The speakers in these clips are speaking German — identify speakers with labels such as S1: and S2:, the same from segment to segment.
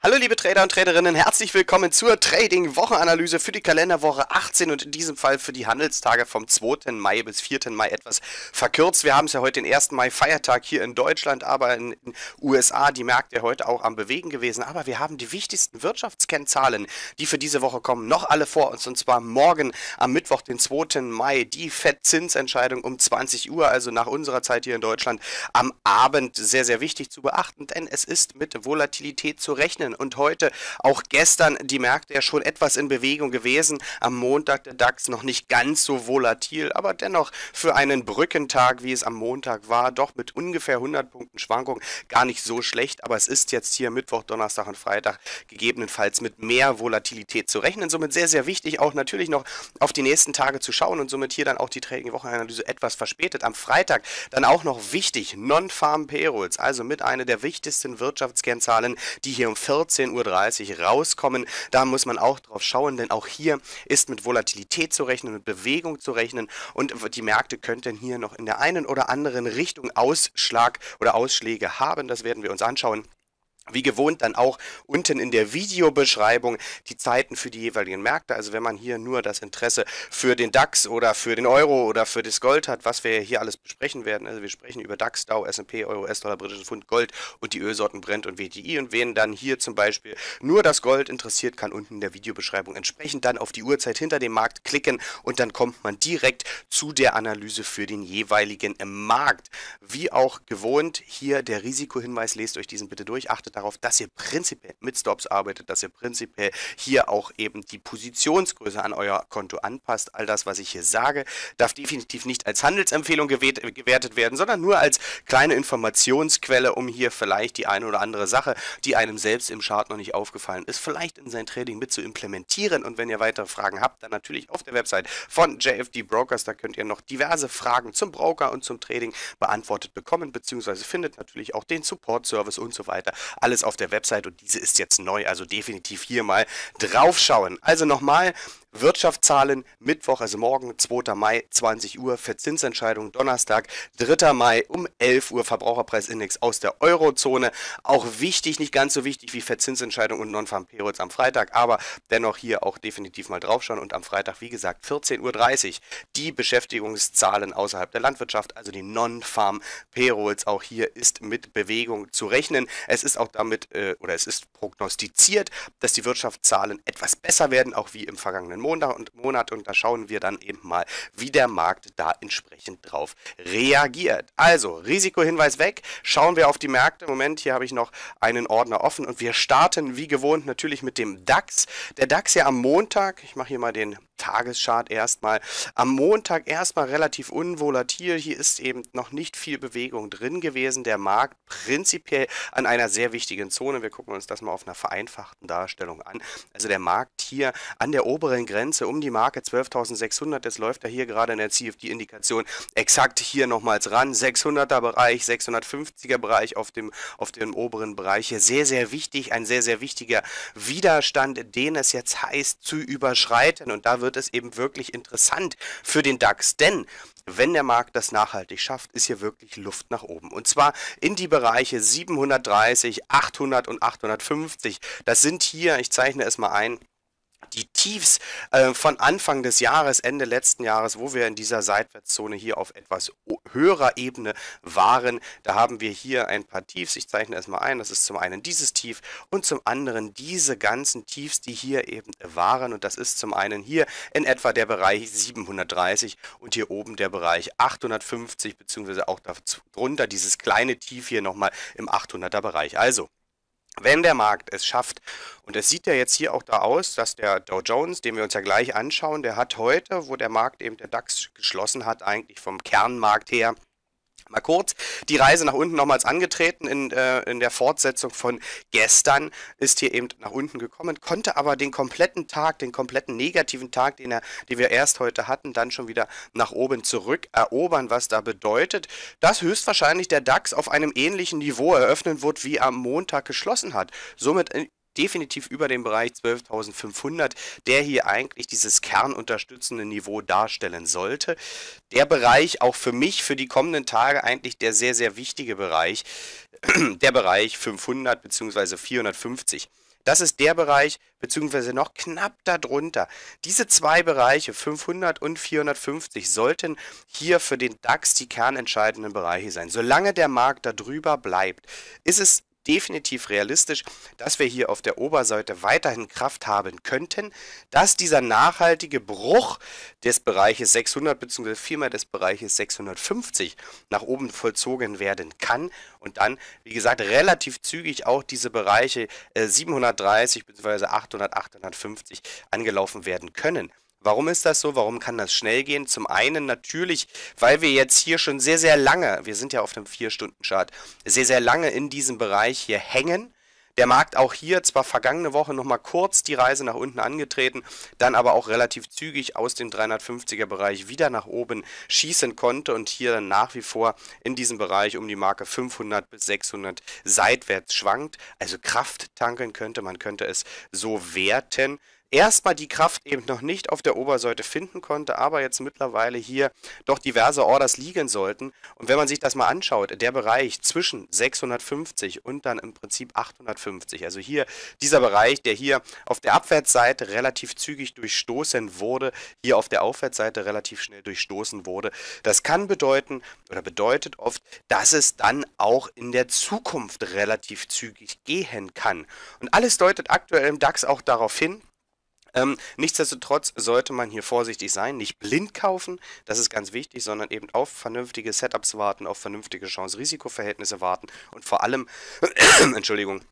S1: Hallo liebe Trader und Traderinnen, herzlich willkommen zur Trading-Wochenanalyse für die Kalenderwoche 18 und in diesem Fall für die Handelstage vom 2. Mai bis 4. Mai etwas verkürzt. Wir haben es ja heute den 1. Mai Feiertag hier in Deutschland, aber in den USA die Märkte heute auch am Bewegen gewesen. Aber wir haben die wichtigsten Wirtschaftskennzahlen, die für diese Woche kommen, noch alle vor uns und zwar morgen am Mittwoch, den 2. Mai, die FED-Zinsentscheidung um 20 Uhr, also nach unserer Zeit hier in Deutschland, am Abend sehr, sehr wichtig zu beachten, denn es ist mit Volatilität zu rechnen. Ihnen und heute, auch gestern, die Märkte ja schon etwas in Bewegung gewesen. Am Montag der DAX noch nicht ganz so volatil, aber dennoch für einen Brückentag, wie es am Montag war, doch mit ungefähr 100 Punkten Schwankung gar nicht so schlecht. Aber es ist jetzt hier Mittwoch, Donnerstag und Freitag gegebenenfalls mit mehr Volatilität zu rechnen. Somit sehr, sehr wichtig, auch natürlich noch auf die nächsten Tage zu schauen und somit hier dann auch die Trading Wochenanalyse etwas verspätet. Am Freitag dann auch noch wichtig, Non-Farm Payrolls, also mit einer der wichtigsten Wirtschaftskennzahlen, die hier um 14 14.30 Uhr rauskommen. Da muss man auch drauf schauen, denn auch hier ist mit Volatilität zu rechnen, mit Bewegung zu rechnen und die Märkte könnten hier noch in der einen oder anderen Richtung Ausschlag oder Ausschläge haben. Das werden wir uns anschauen. Wie gewohnt dann auch unten in der Videobeschreibung die Zeiten für die jeweiligen Märkte. Also wenn man hier nur das Interesse für den DAX oder für den Euro oder für das Gold hat, was wir hier alles besprechen werden. Also wir sprechen über DAX, DAO, S&P, Euro, US-Dollar, britischen Pfund, Gold und die Ölsorten Brent und WTI. Und wen dann hier zum Beispiel nur das Gold interessiert, kann unten in der Videobeschreibung entsprechend dann auf die Uhrzeit hinter dem Markt klicken und dann kommt man direkt zu der Analyse für den jeweiligen Markt. Wie auch gewohnt hier der Risikohinweis, lest euch diesen bitte durch, achtet darauf, dass ihr prinzipiell mit Stops arbeitet, dass ihr prinzipiell hier auch eben die Positionsgröße an euer Konto anpasst. All das, was ich hier sage, darf definitiv nicht als Handelsempfehlung gewertet werden, sondern nur als kleine Informationsquelle, um hier vielleicht die eine oder andere Sache, die einem selbst im Chart noch nicht aufgefallen ist, vielleicht in sein Trading mit zu implementieren. Und wenn ihr weitere Fragen habt, dann natürlich auf der Website von JFD Brokers, da könnt ihr noch diverse Fragen zum Broker und zum Trading beantwortet bekommen, beziehungsweise findet natürlich auch den Support-Service und so weiter alles auf der Website und diese ist jetzt neu, also definitiv hier mal draufschauen. Also nochmal Wirtschaftszahlen Mittwoch, also morgen, 2. Mai, 20 Uhr, Verzinsentscheidung Donnerstag, 3. Mai um 11 Uhr, Verbraucherpreisindex aus der Eurozone. Auch wichtig, nicht ganz so wichtig wie Verzinsentscheidung und Non-Farm Payrolls am Freitag, aber dennoch hier auch definitiv mal draufschauen. Und am Freitag, wie gesagt, 14.30 Uhr die Beschäftigungszahlen außerhalb der Landwirtschaft, also die Non-Farm Payrolls. Auch hier ist mit Bewegung zu rechnen. Es ist auch damit, äh, oder es ist prognostiziert, dass die Wirtschaftszahlen etwas besser werden, auch wie im vergangenen kommenden Monat, Monat und da schauen wir dann eben mal, wie der Markt da entsprechend drauf reagiert. Also, Risikohinweis weg, schauen wir auf die Märkte. Moment, hier habe ich noch einen Ordner offen und wir starten wie gewohnt natürlich mit dem DAX. Der DAX ja am Montag, ich mache hier mal den Tageschart erstmal. Am Montag erstmal relativ unvolatil. Hier ist eben noch nicht viel Bewegung drin gewesen. Der Markt prinzipiell an einer sehr wichtigen Zone. Wir gucken uns das mal auf einer vereinfachten Darstellung an. Also der Markt hier an der oberen Grenze um die Marke 12.600. Jetzt läuft er hier gerade in der CFD-Indikation exakt hier nochmals ran. 600er Bereich, 650er Bereich auf dem, auf dem oberen Bereich. Hier sehr, sehr wichtig. Ein sehr, sehr wichtiger Widerstand, den es jetzt heißt zu überschreiten. Und da wird wird es eben wirklich interessant für den DAX. Denn wenn der Markt das nachhaltig schafft, ist hier wirklich Luft nach oben. Und zwar in die Bereiche 730, 800 und 850. Das sind hier, ich zeichne es mal ein, die Tiefs äh, von Anfang des Jahres, Ende letzten Jahres, wo wir in dieser Seitwärtszone hier auf etwas höherer Ebene waren. Da haben wir hier ein paar Tiefs. Ich zeichne erstmal ein. Das ist zum einen dieses Tief und zum anderen diese ganzen Tiefs, die hier eben waren. Und das ist zum einen hier in etwa der Bereich 730 und hier oben der Bereich 850, beziehungsweise auch darunter dieses kleine Tief hier nochmal im 800er Bereich. Also wenn der Markt es schafft, und es sieht ja jetzt hier auch da aus, dass der Dow Jones, den wir uns ja gleich anschauen, der hat heute, wo der Markt eben der DAX geschlossen hat, eigentlich vom Kernmarkt her Mal kurz die Reise nach unten nochmals angetreten. In, äh, in der Fortsetzung von gestern ist hier eben nach unten gekommen, konnte aber den kompletten Tag, den kompletten negativen Tag, den, er, den wir erst heute hatten, dann schon wieder nach oben zurückerobern, was da bedeutet, dass höchstwahrscheinlich der DAX auf einem ähnlichen Niveau eröffnen wird, wie er am Montag geschlossen hat. Somit äh, definitiv über dem Bereich 12.500, der hier eigentlich dieses kernunterstützende Niveau darstellen sollte. Der Bereich auch für mich für die kommenden Tage eigentlich der sehr, sehr wichtige Bereich, der Bereich 500 bzw. 450. Das ist der Bereich, beziehungsweise noch knapp darunter. Diese zwei Bereiche, 500 und 450, sollten hier für den DAX die kernentscheidenden Bereiche sein. Solange der Markt darüber bleibt, ist es definitiv realistisch, dass wir hier auf der Oberseite weiterhin Kraft haben könnten, dass dieser nachhaltige Bruch des Bereiches 600 bzw. vielmehr des Bereiches 650 nach oben vollzogen werden kann und dann, wie gesagt, relativ zügig auch diese Bereiche äh, 730 bzw. 800, 850 angelaufen werden können. Warum ist das so? Warum kann das schnell gehen? Zum einen natürlich, weil wir jetzt hier schon sehr, sehr lange, wir sind ja auf dem 4-Stunden-Chart, sehr, sehr lange in diesem Bereich hier hängen. Der Markt auch hier zwar vergangene Woche nochmal kurz die Reise nach unten angetreten, dann aber auch relativ zügig aus dem 350er Bereich wieder nach oben schießen konnte und hier dann nach wie vor in diesem Bereich um die Marke 500 bis 600 seitwärts schwankt. Also Kraft tanken könnte, man könnte es so werten erstmal die Kraft eben noch nicht auf der Oberseite finden konnte, aber jetzt mittlerweile hier doch diverse Orders liegen sollten. Und wenn man sich das mal anschaut, der Bereich zwischen 650 und dann im Prinzip 850, also hier dieser Bereich, der hier auf der Abwärtsseite relativ zügig durchstoßen wurde, hier auf der Aufwärtsseite relativ schnell durchstoßen wurde, das kann bedeuten oder bedeutet oft, dass es dann auch in der Zukunft relativ zügig gehen kann. Und alles deutet aktuell im DAX auch darauf hin, ähm, nichtsdestotrotz sollte man hier vorsichtig sein, nicht blind kaufen, das ist ganz wichtig, sondern eben auf vernünftige Setups warten, auf vernünftige Chance-Risiko-Verhältnisse warten und vor allem, Entschuldigung,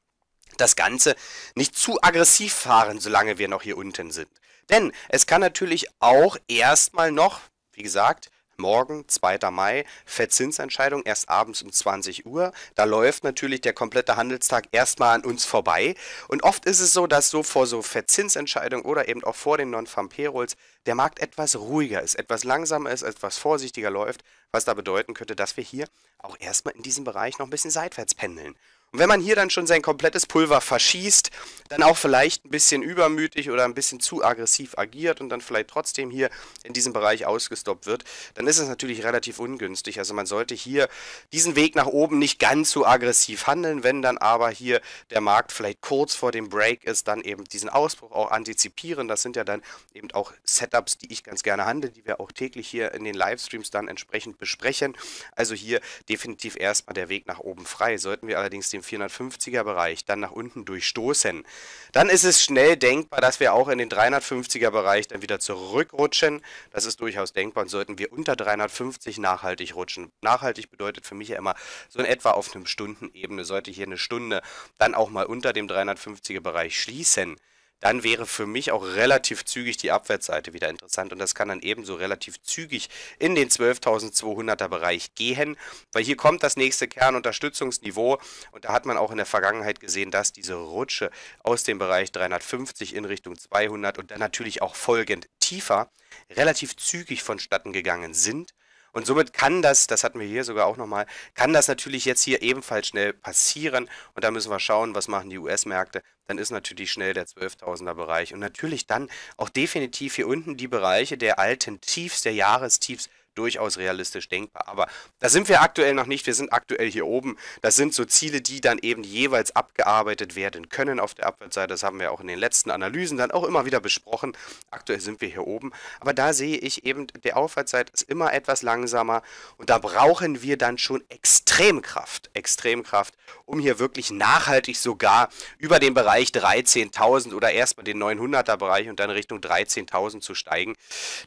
S1: das Ganze nicht zu aggressiv fahren, solange wir noch hier unten sind. Denn es kann natürlich auch erstmal noch, wie gesagt, Morgen, 2. Mai, Verzinsentscheidung erst abends um 20 Uhr. Da läuft natürlich der komplette Handelstag erstmal an uns vorbei. Und oft ist es so, dass so vor so Verzinsentscheidungen oder eben auch vor den Non-Farm-Payrolls der Markt etwas ruhiger ist, etwas langsamer ist, etwas vorsichtiger läuft, was da bedeuten könnte, dass wir hier auch erstmal in diesem Bereich noch ein bisschen seitwärts pendeln. Und wenn man hier dann schon sein komplettes Pulver verschießt, dann auch vielleicht ein bisschen übermütig oder ein bisschen zu aggressiv agiert und dann vielleicht trotzdem hier in diesem Bereich ausgestoppt wird, dann ist es natürlich relativ ungünstig. Also man sollte hier diesen Weg nach oben nicht ganz so aggressiv handeln, wenn dann aber hier der Markt vielleicht kurz vor dem Break ist, dann eben diesen Ausbruch auch antizipieren. Das sind ja dann eben auch Setups, die ich ganz gerne handle, die wir auch täglich hier in den Livestreams dann entsprechend besprechen. Also hier definitiv erstmal der Weg nach oben frei. Sollten wir allerdings den 450er Bereich dann nach unten durchstoßen, dann ist es schnell denkbar, dass wir auch in den 350er Bereich dann wieder zurückrutschen. Das ist durchaus denkbar und sollten wir unter 350 nachhaltig rutschen. Nachhaltig bedeutet für mich ja immer so in etwa auf einem Stundenebene, sollte hier eine Stunde dann auch mal unter dem 350er Bereich schließen dann wäre für mich auch relativ zügig die Abwärtsseite wieder interessant und das kann dann ebenso relativ zügig in den 12.200er Bereich gehen, weil hier kommt das nächste Kernunterstützungsniveau und da hat man auch in der Vergangenheit gesehen, dass diese Rutsche aus dem Bereich 350 in Richtung 200 und dann natürlich auch folgend tiefer relativ zügig vonstatten gegangen sind. Und somit kann das, das hatten wir hier sogar auch nochmal, kann das natürlich jetzt hier ebenfalls schnell passieren. Und da müssen wir schauen, was machen die US-Märkte, dann ist natürlich schnell der 12.000er Bereich. Und natürlich dann auch definitiv hier unten die Bereiche der alten Tiefs, der Jahrestiefs durchaus realistisch denkbar. Aber da sind wir aktuell noch nicht. Wir sind aktuell hier oben. Das sind so Ziele, die dann eben jeweils abgearbeitet werden können auf der Abwärtsseite. Das haben wir auch in den letzten Analysen dann auch immer wieder besprochen. Aktuell sind wir hier oben. Aber da sehe ich eben, der Aufwärtszeit ist immer etwas langsamer. Und da brauchen wir dann schon Extremkraft. Extremkraft, um hier wirklich nachhaltig sogar über den Bereich 13.000 oder erstmal den 900er Bereich und dann Richtung 13.000 zu steigen.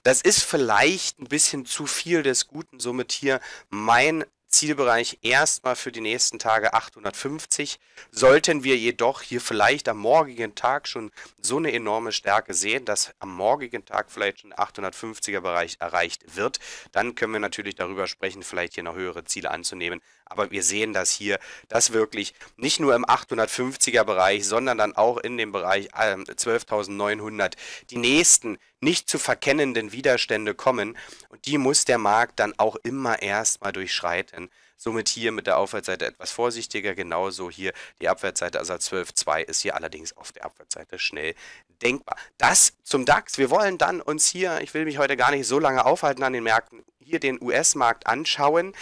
S1: Das ist vielleicht ein bisschen zu viel viel des Guten. Somit hier mein Zielbereich erstmal für die nächsten Tage 850. Sollten wir jedoch hier vielleicht am morgigen Tag schon so eine enorme Stärke sehen, dass am morgigen Tag vielleicht schon 850er Bereich erreicht wird, dann können wir natürlich darüber sprechen, vielleicht hier noch höhere Ziele anzunehmen. Aber wir sehen das hier, dass wirklich nicht nur im 850er Bereich, sondern dann auch in dem Bereich 12.900 ähm, die nächsten nicht zu verkennenden Widerstände kommen und die muss der Markt dann auch immer erstmal durchschreiten. Somit hier mit der Aufwärtsseite etwas vorsichtiger, genauso hier die Abwärtsseite, also 12,2 ist hier allerdings auf der Abwärtsseite schnell denkbar. Das zum DAX. Wir wollen dann uns hier, ich will mich heute gar nicht so lange aufhalten an den Märkten, hier den US-Markt anschauen.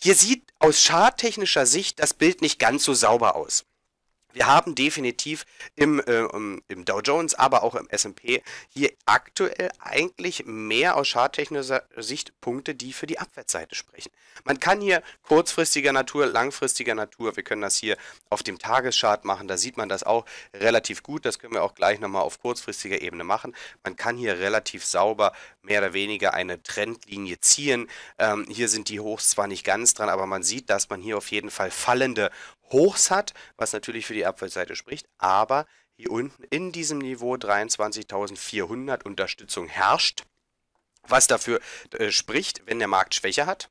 S1: Hier sieht aus charttechnischer Sicht das Bild nicht ganz so sauber aus wir haben definitiv im, äh, im Dow Jones, aber auch im SP hier aktuell eigentlich mehr aus charttechnischer Sicht Punkte, die für die Abwärtsseite sprechen. Man kann hier kurzfristiger Natur, langfristiger Natur, wir können das hier auf dem Tageschart machen, da sieht man das auch relativ gut, das können wir auch gleich nochmal auf kurzfristiger Ebene machen. Man kann hier relativ sauber mehr oder weniger eine Trendlinie ziehen. Ähm, hier sind die Hochs zwar nicht ganz dran, aber man sieht, dass man hier auf jeden Fall fallende Hochs hat, was natürlich für die Abwärtsseite spricht, aber hier unten in diesem Niveau 23.400 Unterstützung herrscht, was dafür äh, spricht, wenn der Markt Schwäche hat,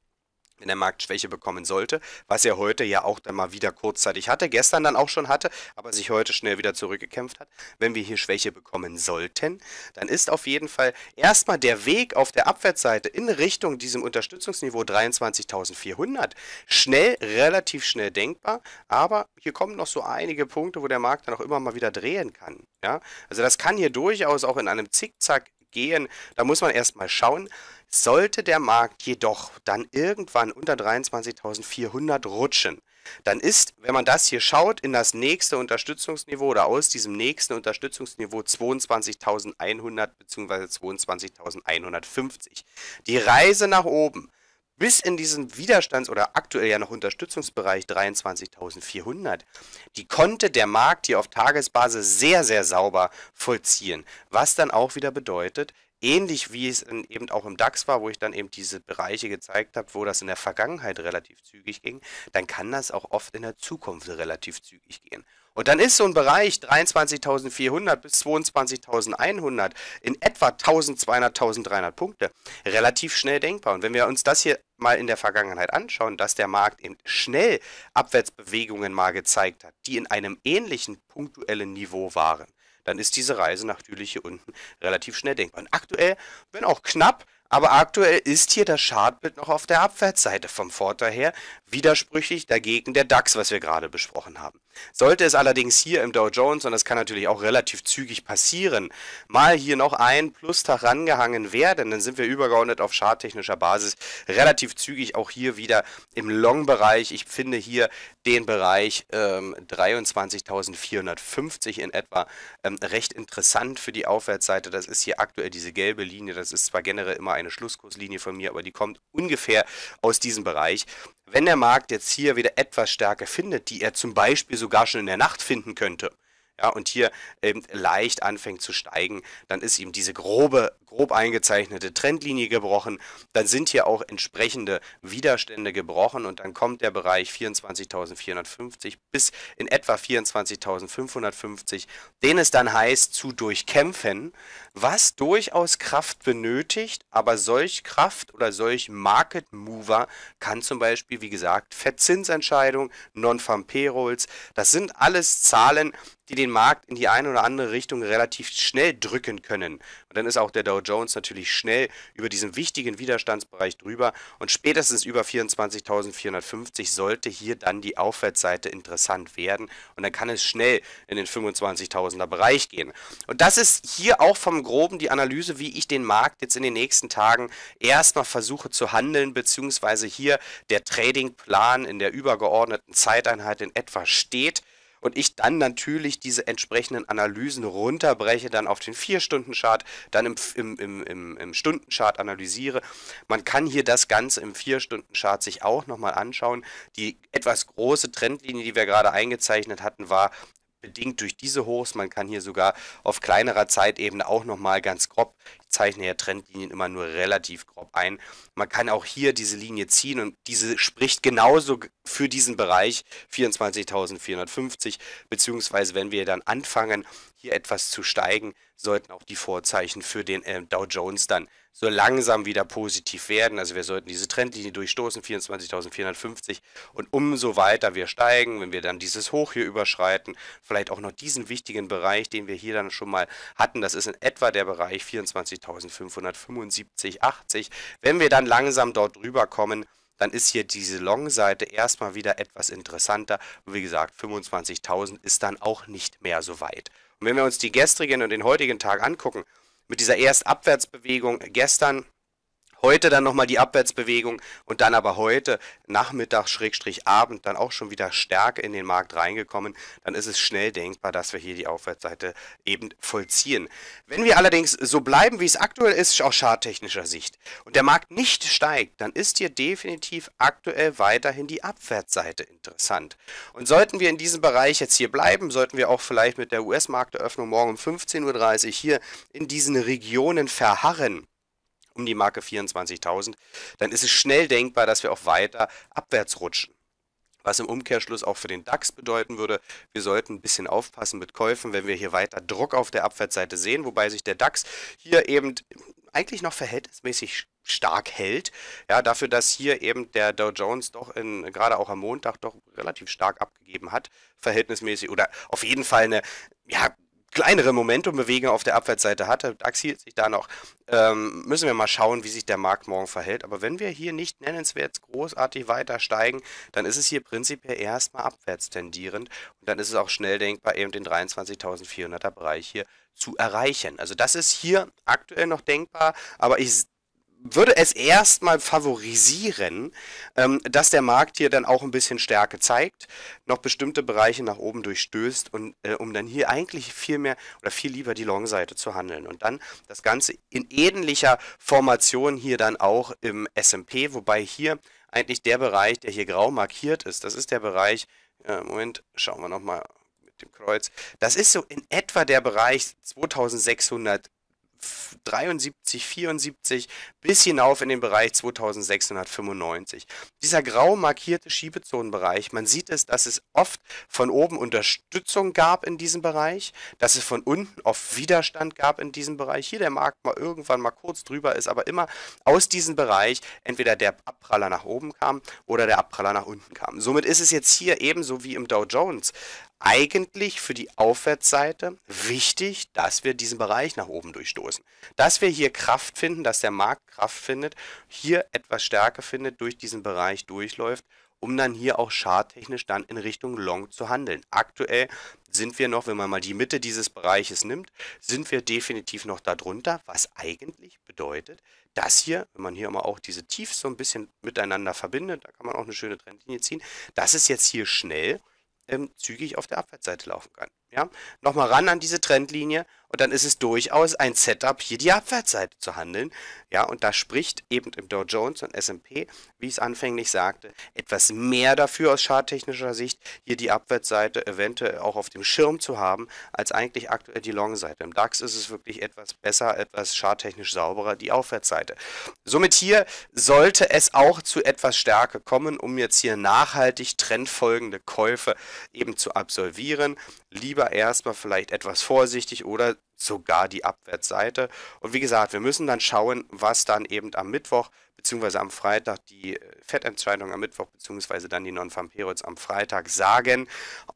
S1: wenn der Markt Schwäche bekommen sollte, was er heute ja auch dann mal wieder kurzzeitig hatte, gestern dann auch schon hatte, aber sich heute schnell wieder zurückgekämpft hat. Wenn wir hier Schwäche bekommen sollten, dann ist auf jeden Fall erstmal der Weg auf der Abwärtsseite in Richtung diesem Unterstützungsniveau 23.400 schnell, relativ schnell denkbar, aber hier kommen noch so einige Punkte, wo der Markt dann auch immer mal wieder drehen kann. Ja? Also das kann hier durchaus auch in einem Zickzack gehen. Da muss man erstmal schauen. Sollte der Markt jedoch dann irgendwann unter 23.400 rutschen, dann ist, wenn man das hier schaut, in das nächste Unterstützungsniveau oder aus diesem nächsten Unterstützungsniveau 22.100 bzw. 22.150. Die Reise nach oben bis in diesen Widerstands- oder aktuell ja noch Unterstützungsbereich 23.400, die konnte der Markt hier auf Tagesbasis sehr, sehr sauber vollziehen. Was dann auch wieder bedeutet, ähnlich wie es in, eben auch im DAX war, wo ich dann eben diese Bereiche gezeigt habe, wo das in der Vergangenheit relativ zügig ging, dann kann das auch oft in der Zukunft relativ zügig gehen. Und dann ist so ein Bereich 23.400 bis 22.100 in etwa 1.200, 1.300 Punkte relativ schnell denkbar. Und wenn wir uns das hier mal in der Vergangenheit anschauen, dass der Markt eben schnell Abwärtsbewegungen mal gezeigt hat, die in einem ähnlichen punktuellen Niveau waren, dann ist diese Reise natürlich hier unten relativ schnell denkbar. Und aktuell, wenn auch knapp, aber aktuell ist hier das Chartbild noch auf der Abwärtsseite vom Vorteil her widersprüchlich dagegen der DAX, was wir gerade besprochen haben. Sollte es allerdings hier im Dow Jones, und das kann natürlich auch relativ zügig passieren, mal hier noch ein Plus-Tag rangehangen werden, dann sind wir übergeordnet auf charttechnischer Basis relativ zügig auch hier wieder im Long-Bereich. Ich finde hier den Bereich ähm, 23.450 in etwa ähm, recht interessant für die Aufwärtsseite. Das ist hier aktuell diese gelbe Linie. Das ist zwar generell immer eine Schlusskurslinie von mir, aber die kommt ungefähr aus diesem Bereich. Wenn der Markt jetzt hier wieder etwas Stärke findet, die er zum Beispiel sogar schon in der Nacht finden könnte, ja, und hier eben ähm, leicht anfängt zu steigen, dann ist ihm diese grobe grob eingezeichnete Trendlinie gebrochen, dann sind hier auch entsprechende Widerstände gebrochen und dann kommt der Bereich 24.450 bis in etwa 24.550, den es dann heißt zu durchkämpfen, was durchaus Kraft benötigt, aber solch Kraft oder solch Market Mover kann zum Beispiel, wie gesagt, Fettzinsentscheidung, Non-Farm-Payrolls, das sind alles Zahlen, die den Markt in die eine oder andere Richtung relativ schnell drücken können. Und dann ist auch der Dow Jones natürlich schnell über diesen wichtigen Widerstandsbereich drüber und spätestens über 24.450 sollte hier dann die Aufwärtsseite interessant werden und dann kann es schnell in den 25.000er Bereich gehen. Und das ist hier auch vom Groben die Analyse, wie ich den Markt jetzt in den nächsten Tagen erstmal versuche zu handeln, beziehungsweise hier der Tradingplan in der übergeordneten Zeiteinheit in etwa steht und ich dann natürlich diese entsprechenden Analysen runterbreche, dann auf den 4-Stunden-Chart, dann im, im, im, im, im Stundenchart analysiere. Man kann hier das Ganze im 4-Stunden-Chart sich auch nochmal anschauen. Die etwas große Trendlinie, die wir gerade eingezeichnet hatten, war bedingt durch diese Hochs. Man kann hier sogar auf kleinerer Zeitebene auch nochmal ganz grob, ich zeichne ja Trendlinien immer nur relativ grob ein, man kann auch hier diese Linie ziehen und diese spricht genauso für diesen Bereich 24.450, beziehungsweise wenn wir dann anfangen, hier etwas zu steigen, sollten auch die Vorzeichen für den äh, Dow Jones dann so langsam wieder positiv werden. Also wir sollten diese Trendlinie durchstoßen, 24.450 und umso weiter wir steigen, wenn wir dann dieses Hoch hier überschreiten, vielleicht auch noch diesen wichtigen Bereich, den wir hier dann schon mal hatten, das ist in etwa der Bereich 24.575, 80. Wenn wir dann langsam dort drüber kommen, dann ist hier diese Long-Seite erstmal wieder etwas interessanter. Wie gesagt, 25.000 ist dann auch nicht mehr so weit. Und wenn wir uns die gestrigen und den heutigen Tag angucken, mit dieser Erstabwärtsbewegung gestern Heute dann nochmal die Abwärtsbewegung und dann aber heute Nachmittag, Schrägstrich Abend, dann auch schon wieder stärker in den Markt reingekommen. Dann ist es schnell denkbar, dass wir hier die Aufwärtsseite eben vollziehen. Wenn wir allerdings so bleiben, wie es aktuell ist, aus charttechnischer Sicht und der Markt nicht steigt, dann ist hier definitiv aktuell weiterhin die Abwärtsseite interessant. Und sollten wir in diesem Bereich jetzt hier bleiben, sollten wir auch vielleicht mit der US-Markteröffnung morgen um 15.30 Uhr hier in diesen Regionen verharren, um die Marke 24.000, dann ist es schnell denkbar, dass wir auch weiter abwärts rutschen. Was im Umkehrschluss auch für den DAX bedeuten würde, wir sollten ein bisschen aufpassen mit Käufen, wenn wir hier weiter Druck auf der Abwärtsseite sehen, wobei sich der DAX hier eben eigentlich noch verhältnismäßig stark hält. Ja, dafür, dass hier eben der Dow Jones doch in, gerade auch am Montag doch relativ stark abgegeben hat, verhältnismäßig oder auf jeden Fall eine, ja, kleinere Momentumbewegung auf der Abwärtsseite hatte, axiert sich da noch, ähm, müssen wir mal schauen, wie sich der Markt morgen verhält. Aber wenn wir hier nicht nennenswert großartig weiter steigen, dann ist es hier prinzipiell erstmal abwärts tendierend und dann ist es auch schnell denkbar, eben den 23.400er Bereich hier zu erreichen. Also das ist hier aktuell noch denkbar, aber ich würde es erstmal favorisieren, ähm, dass der Markt hier dann auch ein bisschen Stärke zeigt, noch bestimmte Bereiche nach oben durchstößt und äh, um dann hier eigentlich viel mehr oder viel lieber die Long-Seite zu handeln und dann das Ganze in ähnlicher Formation hier dann auch im S&P, wobei hier eigentlich der Bereich, der hier grau markiert ist, das ist der Bereich, äh, Moment, schauen wir nochmal mit dem Kreuz, das ist so in etwa der Bereich 2600 73, 74 bis hinauf in den Bereich 2695. Dieser grau markierte Schiebezonenbereich, man sieht es, dass es oft von oben Unterstützung gab in diesem Bereich, dass es von unten oft Widerstand gab in diesem Bereich. Hier der Markt mal irgendwann mal kurz drüber ist, aber immer aus diesem Bereich entweder der Abpraller nach oben kam oder der Abpraller nach unten kam. Somit ist es jetzt hier ebenso wie im Dow Jones eigentlich für die Aufwärtsseite wichtig, dass wir diesen Bereich nach oben durchstoßen. Dass wir hier Kraft finden, dass der Markt Kraft findet, hier etwas Stärke findet, durch diesen Bereich durchläuft, um dann hier auch charttechnisch dann in Richtung Long zu handeln. Aktuell sind wir noch, wenn man mal die Mitte dieses Bereiches nimmt, sind wir definitiv noch darunter, was eigentlich bedeutet, dass hier, wenn man hier mal auch diese Tiefs so ein bisschen miteinander verbindet, da kann man auch eine schöne Trendlinie ziehen, dass es jetzt hier schnell ähm, zügig auf der Abwärtsseite laufen kann. Ja? Nochmal ran an diese Trendlinie und dann ist es durchaus ein Setup, hier die Abwärtsseite zu handeln. Ja, und da spricht eben im Dow Jones und S&P, wie ich es anfänglich sagte, etwas mehr dafür aus charttechnischer Sicht, hier die Abwärtsseite eventuell auch auf dem Schirm zu haben, als eigentlich aktuell die Long-Seite. Im DAX ist es wirklich etwas besser, etwas charttechnisch sauberer, die Aufwärtsseite. Somit hier sollte es auch zu etwas Stärke kommen, um jetzt hier nachhaltig trendfolgende Käufe eben zu absolvieren. Lieber lieber erstmal vielleicht etwas vorsichtig oder sogar die Abwärtsseite. Und wie gesagt, wir müssen dann schauen, was dann eben am Mittwoch bzw. am Freitag die äh, Fettentscheidung am Mittwoch bzw. dann die Non-Famperoids am Freitag sagen,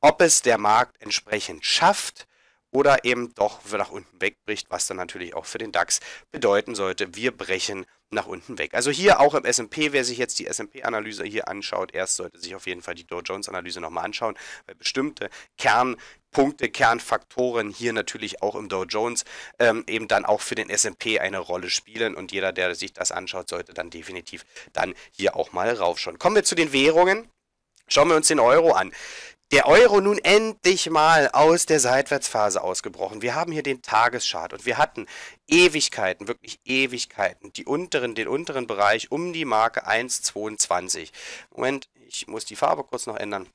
S1: ob es der Markt entsprechend schafft, oder eben doch nach unten wegbricht, was dann natürlich auch für den DAX bedeuten sollte, wir brechen nach unten weg. Also hier auch im S&P, wer sich jetzt die S&P-Analyse hier anschaut, erst sollte sich auf jeden Fall die Dow Jones-Analyse nochmal anschauen, weil bestimmte Kernpunkte, Kernfaktoren hier natürlich auch im Dow Jones ähm, eben dann auch für den S&P eine Rolle spielen und jeder, der sich das anschaut, sollte dann definitiv dann hier auch mal raufschauen. Kommen wir zu den Währungen. Schauen wir uns den Euro an der Euro nun endlich mal aus der Seitwärtsphase ausgebrochen. Wir haben hier den Tageschart und wir hatten Ewigkeiten, wirklich Ewigkeiten, die unteren, den unteren Bereich um die Marke 1,22. Moment, ich muss die Farbe kurz noch ändern.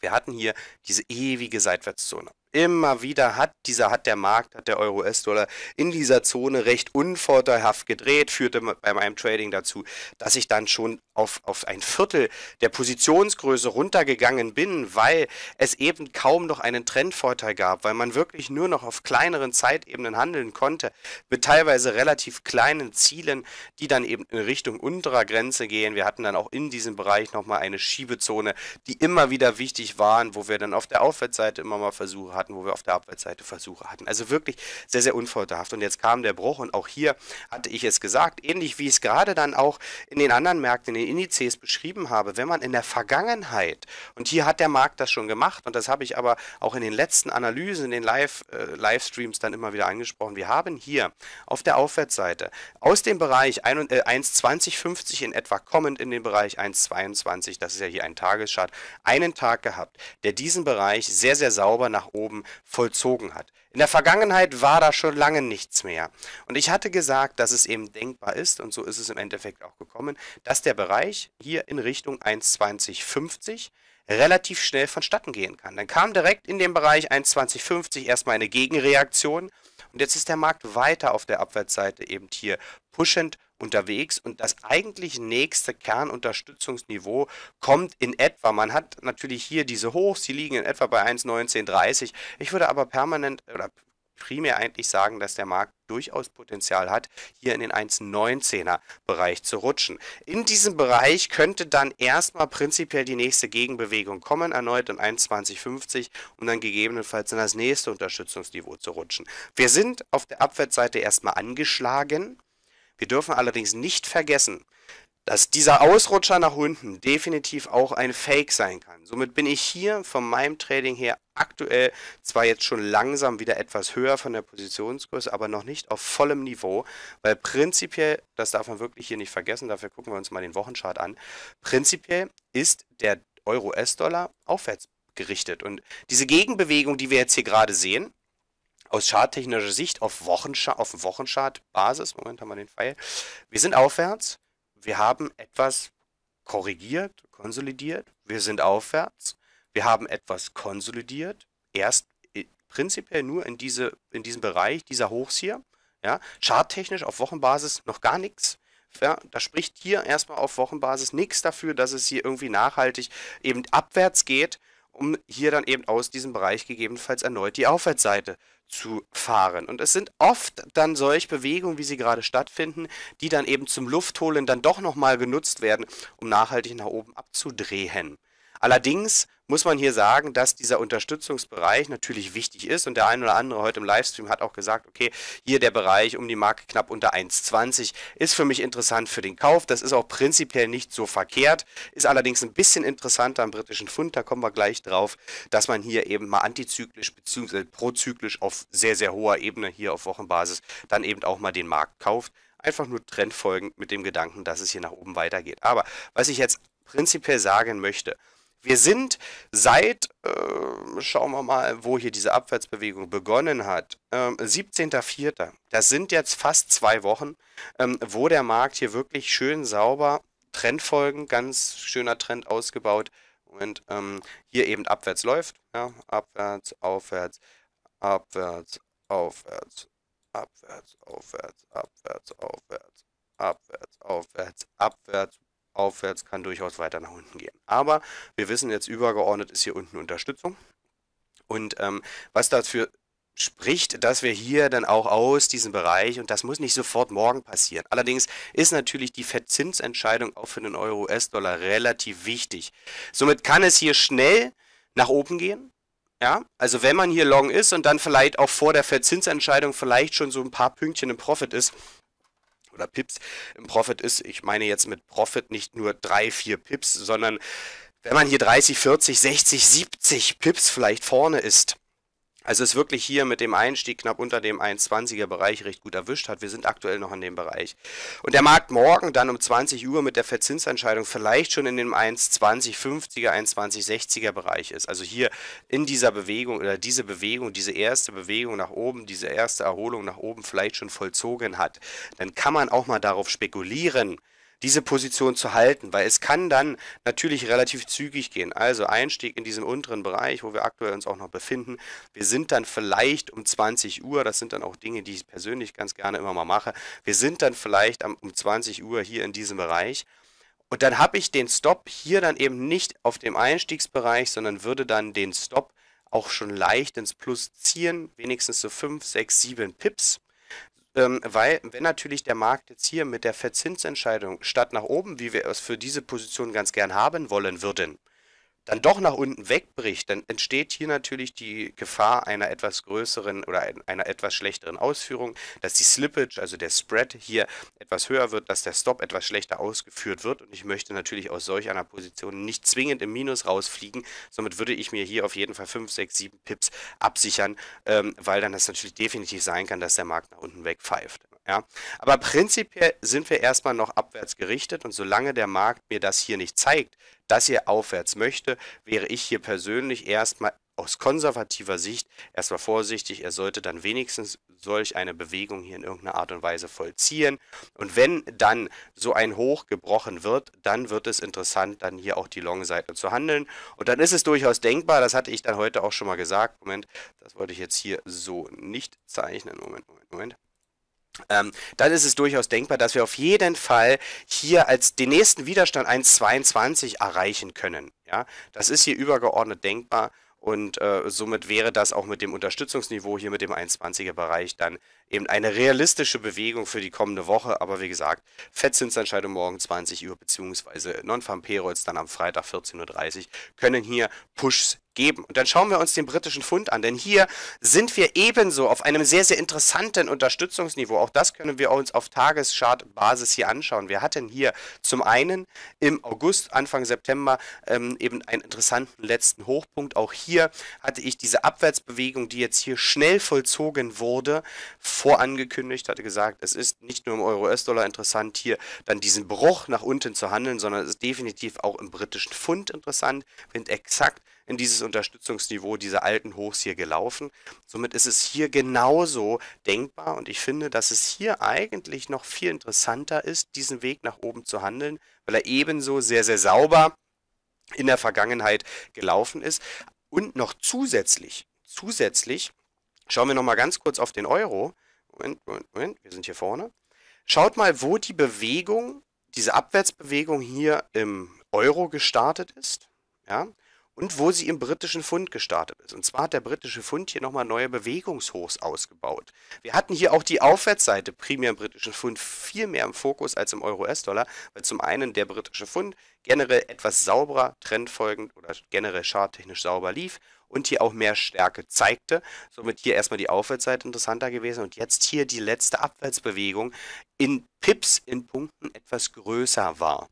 S1: Wir hatten hier diese ewige Seitwärtszone. Immer wieder hat dieser, hat der Markt, hat der Euro-US-Dollar in dieser Zone recht unvorteilhaft gedreht, führte bei meinem Trading dazu, dass ich dann schon auf, auf ein Viertel der Positionsgröße runtergegangen bin, weil es eben kaum noch einen Trendvorteil gab, weil man wirklich nur noch auf kleineren Zeitebenen handeln konnte, mit teilweise relativ kleinen Zielen, die dann eben in Richtung unterer Grenze gehen. Wir hatten dann auch in diesem Bereich nochmal eine Schiebezone, die immer wieder wichtig waren, wo wir dann auf der Aufwärtsseite immer mal Versuche hatten hatten, wo wir auf der Abwärtsseite Versuche hatten. Also wirklich sehr, sehr unvorteilhaft. Und jetzt kam der Bruch und auch hier hatte ich es gesagt, ähnlich wie ich es gerade dann auch in den anderen Märkten, in den Indizes beschrieben habe, wenn man in der Vergangenheit, und hier hat der Markt das schon gemacht, und das habe ich aber auch in den letzten Analysen, in den Live, äh, Livestreams dann immer wieder angesprochen, wir haben hier auf der Aufwärtsseite aus dem Bereich 1,2050 äh, in etwa kommend in den Bereich 1,22, das ist ja hier ein Tagesschart, einen Tag gehabt, der diesen Bereich sehr, sehr sauber nach oben Glauben vollzogen hat. In der Vergangenheit war da schon lange nichts mehr. Und ich hatte gesagt, dass es eben denkbar ist, und so ist es im Endeffekt auch gekommen, dass der Bereich hier in Richtung 1,2050 relativ schnell vonstatten gehen kann. Dann kam direkt in dem Bereich 1,2050 erstmal eine Gegenreaktion. Und jetzt ist der Markt weiter auf der Abwärtsseite eben hier pushend unterwegs und das eigentlich nächste Kernunterstützungsniveau kommt in etwa. Man hat natürlich hier diese Hochs, die liegen in etwa bei 1,1930. Ich würde aber permanent oder primär eigentlich sagen, dass der Markt durchaus Potenzial hat, hier in den 1,19er Bereich zu rutschen. In diesem Bereich könnte dann erstmal prinzipiell die nächste Gegenbewegung kommen, erneut in 1,2050, um dann gegebenenfalls in das nächste Unterstützungsniveau zu rutschen. Wir sind auf der Abwärtsseite erstmal angeschlagen. Wir dürfen allerdings nicht vergessen, dass dieser Ausrutscher nach unten definitiv auch ein Fake sein kann. Somit bin ich hier von meinem Trading her aktuell zwar jetzt schon langsam wieder etwas höher von der Positionsgröße, aber noch nicht auf vollem Niveau, weil prinzipiell, das darf man wirklich hier nicht vergessen, dafür gucken wir uns mal den Wochenchart an, prinzipiell ist der Euro-US-Dollar aufwärts gerichtet. Und diese Gegenbewegung, die wir jetzt hier gerade sehen, aus charttechnischer Sicht auf, Wochenchart, auf Wochenchartbasis, Moment haben wir den Pfeil, wir sind aufwärts, wir haben etwas korrigiert, konsolidiert, wir sind aufwärts, wir haben etwas konsolidiert, erst äh, prinzipiell nur in, diese, in diesem Bereich dieser Hochs hier, ja, charttechnisch auf Wochenbasis noch gar nichts. Ja, da spricht hier erstmal auf Wochenbasis nichts dafür, dass es hier irgendwie nachhaltig eben abwärts geht um hier dann eben aus diesem Bereich gegebenenfalls erneut die Aufwärtsseite zu fahren. Und es sind oft dann solche Bewegungen, wie sie gerade stattfinden, die dann eben zum Luftholen dann doch nochmal genutzt werden, um nachhaltig nach oben abzudrehen. Allerdings muss man hier sagen, dass dieser Unterstützungsbereich natürlich wichtig ist und der ein oder andere heute im Livestream hat auch gesagt, okay, hier der Bereich um die Marke knapp unter 1,20 ist für mich interessant für den Kauf. Das ist auch prinzipiell nicht so verkehrt, ist allerdings ein bisschen interessanter am britischen Pfund, da kommen wir gleich drauf, dass man hier eben mal antizyklisch bzw. prozyklisch auf sehr, sehr hoher Ebene hier auf Wochenbasis dann eben auch mal den Markt kauft. Einfach nur trendfolgend mit dem Gedanken, dass es hier nach oben weitergeht. Aber was ich jetzt prinzipiell sagen möchte, wir sind seit, äh, schauen wir mal, wo hier diese Abwärtsbewegung begonnen hat, ähm, 17.04. Das sind jetzt fast zwei Wochen, ähm, wo der Markt hier wirklich schön sauber, Trendfolgen, ganz schöner Trend ausgebaut und ähm, hier eben abwärts läuft. Ja, abwärts, aufwärts, abwärts, aufwärts, abwärts, aufwärts, abwärts, aufwärts, abwärts, aufwärts, abwärts, aufwärts, kann durchaus weiter nach unten gehen. Aber wir wissen jetzt übergeordnet ist hier unten Unterstützung. Und ähm, was dafür spricht, dass wir hier dann auch aus diesem Bereich, und das muss nicht sofort morgen passieren. Allerdings ist natürlich die Verzinsentscheidung auch für den Euro-US-Dollar relativ wichtig. Somit kann es hier schnell nach oben gehen. Ja, also wenn man hier long ist und dann vielleicht auch vor der Verzinsentscheidung vielleicht schon so ein paar Pünktchen im Profit ist, oder Pips im Profit ist. Ich meine jetzt mit Profit nicht nur drei, vier Pips, sondern wenn man hier 30, 40, 60, 70 Pips vielleicht vorne ist, also es wirklich hier mit dem Einstieg knapp unter dem 1,20er Bereich recht gut erwischt hat. Wir sind aktuell noch in dem Bereich. Und der Markt morgen dann um 20 Uhr mit der Verzinsentscheidung vielleicht schon in dem 1,2050er, 1,2060er Bereich ist. Also hier in dieser Bewegung oder diese Bewegung, diese erste Bewegung nach oben, diese erste Erholung nach oben vielleicht schon vollzogen hat. Dann kann man auch mal darauf spekulieren, diese Position zu halten, weil es kann dann natürlich relativ zügig gehen. Also Einstieg in diesen unteren Bereich, wo wir aktuell uns auch noch befinden. Wir sind dann vielleicht um 20 Uhr, das sind dann auch Dinge, die ich persönlich ganz gerne immer mal mache. Wir sind dann vielleicht um 20 Uhr hier in diesem Bereich. Und dann habe ich den Stop hier dann eben nicht auf dem Einstiegsbereich, sondern würde dann den Stop auch schon leicht ins Plus ziehen, wenigstens so 5, 6, 7 Pips. Ähm, weil, wenn natürlich der Markt jetzt hier mit der Verzinsentscheidung statt nach oben, wie wir es für diese Position ganz gern haben wollen würden, dann doch nach unten wegbricht, dann entsteht hier natürlich die Gefahr einer etwas größeren oder einer etwas schlechteren Ausführung, dass die Slippage, also der Spread hier etwas höher wird, dass der Stop etwas schlechter ausgeführt wird und ich möchte natürlich aus solch einer Position nicht zwingend im Minus rausfliegen, somit würde ich mir hier auf jeden Fall 5, 6, 7 Pips absichern, ähm, weil dann das natürlich definitiv sein kann, dass der Markt nach unten wegpfeift. Ja, aber prinzipiell sind wir erstmal noch abwärts gerichtet und solange der Markt mir das hier nicht zeigt, dass ihr aufwärts möchte, wäre ich hier persönlich erstmal aus konservativer Sicht erstmal vorsichtig. Er sollte dann wenigstens solch eine Bewegung hier in irgendeiner Art und Weise vollziehen. Und wenn dann so ein Hoch gebrochen wird, dann wird es interessant, dann hier auch die Long-Seite zu handeln. Und dann ist es durchaus denkbar, das hatte ich dann heute auch schon mal gesagt. Moment, das wollte ich jetzt hier so nicht zeichnen. Moment, Moment, Moment ähm, dann ist es durchaus denkbar, dass wir auf jeden Fall hier als den nächsten Widerstand 1,22 erreichen können. Ja? Das ist hier übergeordnet denkbar und äh, somit wäre das auch mit dem Unterstützungsniveau hier mit dem 1,20er Bereich dann eben eine realistische Bewegung für die kommende Woche. Aber wie gesagt, Fettzinsentscheidung morgen 20 Uhr beziehungsweise Non-Farm Payrolls dann am Freitag 14.30 Uhr können hier Pushs geben. Und dann schauen wir uns den britischen Pfund an, denn hier sind wir ebenso auf einem sehr, sehr interessanten Unterstützungsniveau. Auch das können wir uns auf Tageschartbasis hier anschauen. Wir hatten hier zum einen im August, Anfang September ähm, eben einen interessanten letzten Hochpunkt. Auch hier hatte ich diese Abwärtsbewegung, die jetzt hier schnell vollzogen wurde, vorangekündigt, hatte gesagt, es ist nicht nur im Euro-US-Dollar interessant, hier dann diesen Bruch nach unten zu handeln, sondern es ist definitiv auch im britischen Pfund interessant, wenn exakt in dieses Unterstützungsniveau dieser alten Hochs hier gelaufen. Somit ist es hier genauso denkbar und ich finde, dass es hier eigentlich noch viel interessanter ist, diesen Weg nach oben zu handeln, weil er ebenso sehr, sehr sauber in der Vergangenheit gelaufen ist. Und noch zusätzlich, zusätzlich, schauen wir nochmal ganz kurz auf den Euro. Moment, Moment, Moment, wir sind hier vorne. Schaut mal, wo die Bewegung, diese Abwärtsbewegung hier im Euro gestartet ist. Ja, und wo sie im britischen Fund gestartet ist. Und zwar hat der britische Fund hier nochmal neue Bewegungshochs ausgebaut. Wir hatten hier auch die Aufwärtsseite primär im britischen Fund viel mehr im Fokus als im Euro-US-Dollar, weil zum einen der britische Fund generell etwas sauberer, trendfolgend oder generell charttechnisch sauber lief und hier auch mehr Stärke zeigte. Somit hier erstmal die Aufwärtsseite interessanter gewesen und jetzt hier die letzte Abwärtsbewegung in Pips in Punkten etwas größer war.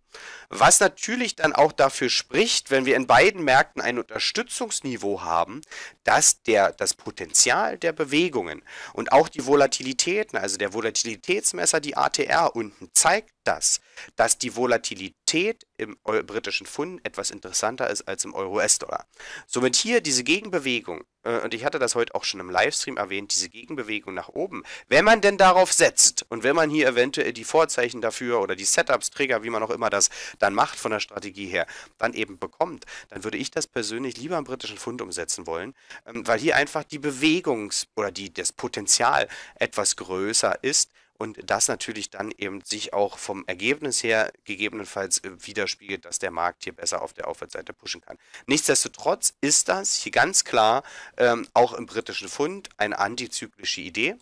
S1: Was natürlich dann auch dafür spricht, wenn wir in beiden Märkten ein Unterstützungsniveau haben, dass der, das Potenzial der Bewegungen und auch die Volatilitäten, also der Volatilitätsmesser, die ATR unten, zeigt das, dass die Volatilität im britischen Pfund etwas interessanter ist als im Euro-US-Dollar. Somit hier diese Gegenbewegung äh, und ich hatte das heute auch schon im Livestream erwähnt, diese Gegenbewegung nach oben, wenn man denn darauf setzt und wenn man hier eventuell die Vorzeichen dafür oder die Setups, Trigger, wie man auch immer das dann macht von der Strategie her, dann eben bekommt, dann würde ich das persönlich lieber im britischen Fund umsetzen wollen, ähm, weil hier einfach die Bewegungs- oder die, das Potenzial etwas größer ist, und das natürlich dann eben sich auch vom Ergebnis her gegebenenfalls äh, widerspiegelt, dass der Markt hier besser auf der Aufwärtsseite pushen kann. Nichtsdestotrotz ist das hier ganz klar ähm, auch im britischen Fund eine antizyklische Idee,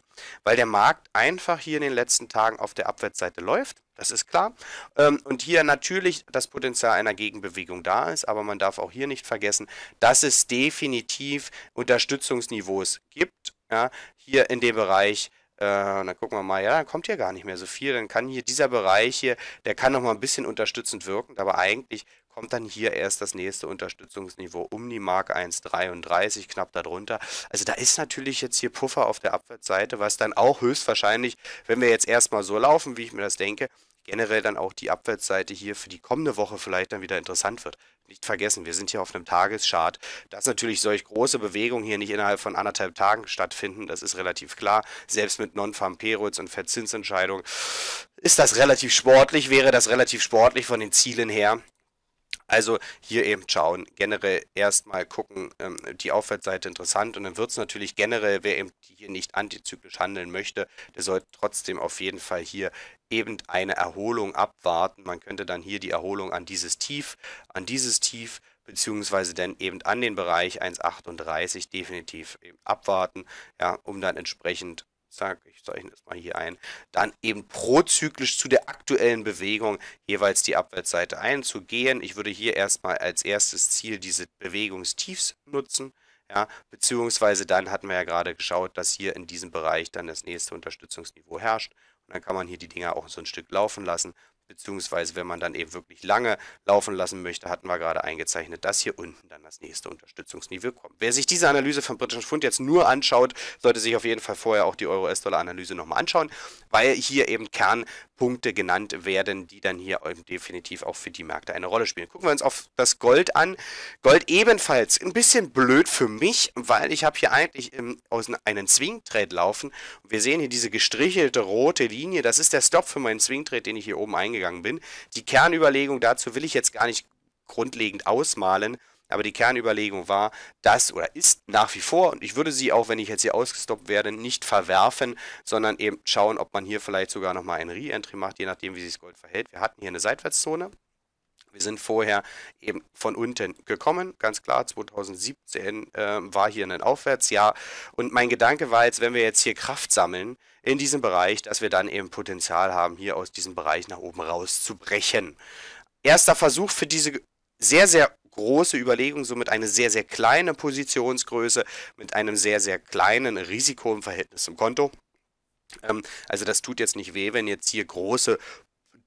S1: weil der Markt einfach hier in den letzten Tagen auf der Abwärtsseite läuft. Das ist klar. Ähm, und hier natürlich das Potenzial einer Gegenbewegung da ist, aber man darf auch hier nicht vergessen, dass es definitiv Unterstützungsniveaus gibt. Ja, hier in dem Bereich äh, und dann gucken wir mal, ja, dann kommt hier gar nicht mehr so viel. Dann kann hier dieser Bereich hier, der kann nochmal ein bisschen unterstützend wirken, aber eigentlich kommt dann hier erst das nächste Unterstützungsniveau um die Mark 1,33, knapp darunter. Also da ist natürlich jetzt hier Puffer auf der Abwärtsseite, was dann auch höchstwahrscheinlich, wenn wir jetzt erstmal so laufen, wie ich mir das denke, generell dann auch die Abwärtsseite hier für die kommende Woche vielleicht dann wieder interessant wird. Nicht vergessen, wir sind hier auf einem Tageschart, dass natürlich solch große Bewegungen hier nicht innerhalb von anderthalb Tagen stattfinden, das ist relativ klar. Selbst mit Non-Farm-Periods und Verzinsentscheidungen ist das relativ sportlich, wäre das relativ sportlich von den Zielen her. Also hier eben schauen, generell erstmal gucken, ähm, die Aufwärtsseite interessant und dann wird es natürlich generell, wer eben hier nicht antizyklisch handeln möchte, der sollte trotzdem auf jeden Fall hier eben eine Erholung abwarten. Man könnte dann hier die Erholung an dieses Tief, an dieses Tief, beziehungsweise dann eben an den Bereich 1,38 definitiv abwarten, ja, um dann entsprechend zack, ich zeichne das mal hier ein, dann eben prozyklisch zu der aktuellen Bewegung jeweils die Abwärtsseite einzugehen. Ich würde hier erstmal als erstes Ziel diese Bewegungstiefs nutzen. Ja, beziehungsweise dann hatten wir ja gerade geschaut, dass hier in diesem Bereich dann das nächste Unterstützungsniveau herrscht. Und dann kann man hier die Dinger auch so ein Stück laufen lassen beziehungsweise wenn man dann eben wirklich lange laufen lassen möchte, hatten wir gerade eingezeichnet, dass hier unten dann das nächste Unterstützungsniveau kommt. Wer sich diese Analyse vom britischen Pfund jetzt nur anschaut, sollte sich auf jeden Fall vorher auch die Euro-US-Dollar-Analyse nochmal anschauen, weil hier eben Kernpunkte genannt werden, die dann hier definitiv auch für die Märkte eine Rolle spielen. Gucken wir uns auf das Gold an. Gold ebenfalls ein bisschen blöd für mich, weil ich habe hier eigentlich im, aus einen Swing-Trade laufen. Wir sehen hier diese gestrichelte rote Linie, das ist der Stop für meinen Swing-Trade, den ich hier oben eingegangen durchgegangen bin. Die Kernüberlegung dazu will ich jetzt gar nicht grundlegend ausmalen, aber die Kernüberlegung war, das oder ist nach wie vor, und ich würde sie auch, wenn ich jetzt hier ausgestoppt werde, nicht verwerfen, sondern eben schauen, ob man hier vielleicht sogar nochmal ein Re-Entry macht, je nachdem, wie sich das Gold verhält. Wir hatten hier eine Seitwärtszone. Wir sind vorher eben von unten gekommen, ganz klar. 2017 äh, war hier ein Aufwärtsjahr. Und mein Gedanke war jetzt, wenn wir jetzt hier Kraft sammeln, in diesem Bereich, dass wir dann eben Potenzial haben, hier aus diesem Bereich nach oben rauszubrechen. Erster Versuch für diese sehr, sehr große Überlegung, somit eine sehr, sehr kleine Positionsgröße mit einem sehr, sehr kleinen Risiko im Verhältnis zum Konto. Ähm, also das tut jetzt nicht weh, wenn jetzt hier große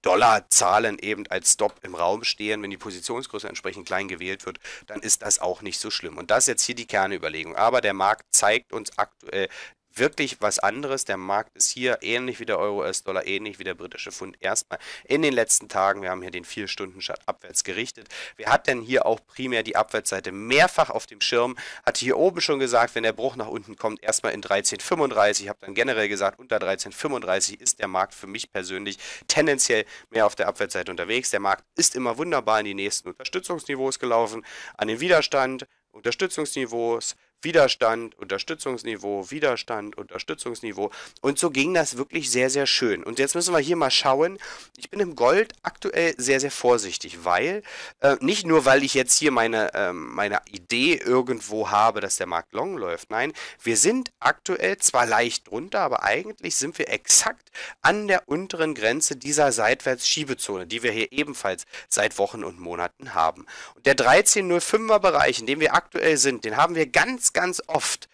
S1: Dollarzahlen eben als Stop im Raum stehen, wenn die Positionsgröße entsprechend klein gewählt wird, dann ist das auch nicht so schlimm. Und das ist jetzt hier die Kernüberlegung. Aber der Markt zeigt uns aktuell, wirklich was anderes. Der Markt ist hier ähnlich wie der Euro-US-Dollar, ähnlich wie der britische Pfund erstmal in den letzten Tagen. Wir haben hier den 4-Stunden-Chart abwärts gerichtet. Wer hat denn hier auch primär die Abwärtsseite mehrfach auf dem Schirm? Hatte hier oben schon gesagt, wenn der Bruch nach unten kommt, erstmal in 13,35. Ich habe dann generell gesagt, unter 13,35 ist der Markt für mich persönlich tendenziell mehr auf der Abwärtsseite unterwegs. Der Markt ist immer wunderbar in die nächsten Unterstützungsniveaus gelaufen, an den Widerstand, Unterstützungsniveaus, Widerstand, Unterstützungsniveau, Widerstand, Unterstützungsniveau. Und so ging das wirklich sehr, sehr schön. Und jetzt müssen wir hier mal schauen. Ich bin im Gold aktuell sehr, sehr vorsichtig, weil, äh, nicht nur, weil ich jetzt hier meine, äh, meine Idee irgendwo habe, dass der Markt long läuft. Nein, wir sind aktuell zwar leicht drunter, aber eigentlich sind wir exakt an der unteren Grenze dieser Seitwärtsschiebezone, die wir hier ebenfalls seit Wochen und Monaten haben. Und der 1305er Bereich, in dem wir aktuell sind, den haben wir ganz, ganz oft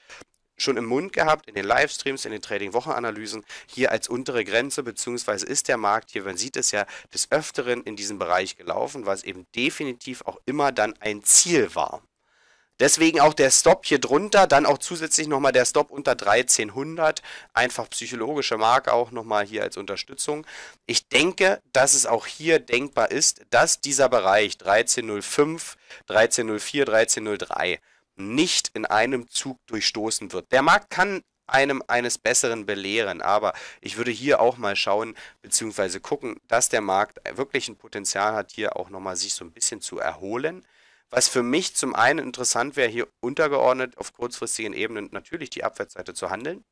S1: schon im Mund gehabt, in den Livestreams, in den Trading-Wochenanalysen, hier als untere Grenze, beziehungsweise ist der Markt hier, man sieht es ja, des Öfteren in diesem Bereich gelaufen, was eben definitiv auch immer dann ein Ziel war. Deswegen auch der Stop hier drunter, dann auch zusätzlich nochmal der Stop unter 1300, einfach psychologische Marke auch nochmal hier als Unterstützung. Ich denke, dass es auch hier denkbar ist, dass dieser Bereich 1305, 1304, 1303 nicht in einem Zug durchstoßen wird. Der Markt kann einem eines Besseren belehren. Aber ich würde hier auch mal schauen, beziehungsweise gucken, dass der Markt wirklich ein Potenzial hat, hier auch nochmal sich so ein bisschen zu erholen. Was für mich zum einen interessant wäre, hier untergeordnet auf kurzfristigen Ebenen natürlich die Abwärtsseite zu handeln.